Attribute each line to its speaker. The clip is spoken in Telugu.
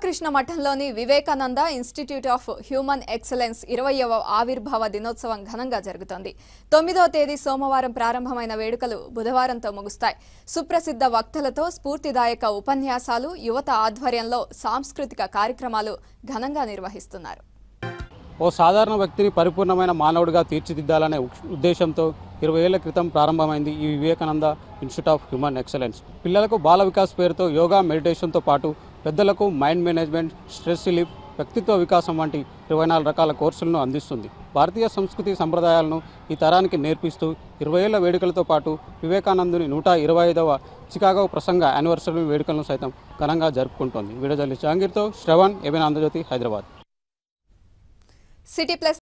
Speaker 1: రామకృష్ణ మఠంలోని Vivekananda institute of human excellence ఇరవయవ ఆవిర్భావ దినోత్సవం ఘనంగా జరుగుతోంది తొమ్మిదో తేదీ సోమవారం ప్రారంభమైన వేడుకలు బుధవారంతో ముగుస్తాయి సుప్రసిద్ధ వక్తలతో స్ఫూర్తిదాయక ఉపన్యాసాలు యువత ఆధ్వర్యంలో సాంస్కృతిక కార్యక్రమాలు ఘనంగా నిర్వహిస్తున్నారు
Speaker 2: ఓ సాధారణ వ్యక్తిని పరిపూర్ణమైన మానవుడిగా తీర్చిదిద్దాలనే ఉద్దేశంతో ఇరవై ఏళ్ల క్రితం ప్రారంభమైంది ఈ Vivekananda institute of human excellence పిల్లలకు బాల వికాస్ పేరుతో యోగా మెడిటేషన్తో పాటు పెద్దలకు మైండ్ మేనేజ్మెంట్ స్ట్రెస్ రిలీఫ్ వ్యక్తిత్వ వికాసం వంటి ఇరవై నాలుగు రకాల కోర్సులను అందిస్తుంది భారతీయ సంస్కృతి సంప్రదాయాలను ఈ తరానికి నేర్పిస్తూ ఇరవై ఏళ్ల వేడుకలతో పాటు వివేకానందుని నూట ఇరవై ఐదవ చికాగో ప్రసంగ యానివర్సరీ వేడుకలను సైతం ఘనంగా జరుపుకుంటోంది వీడియో జాంగీర్తో Shravan ABN Andhrajyothy Hyderabad
Speaker 3: city plus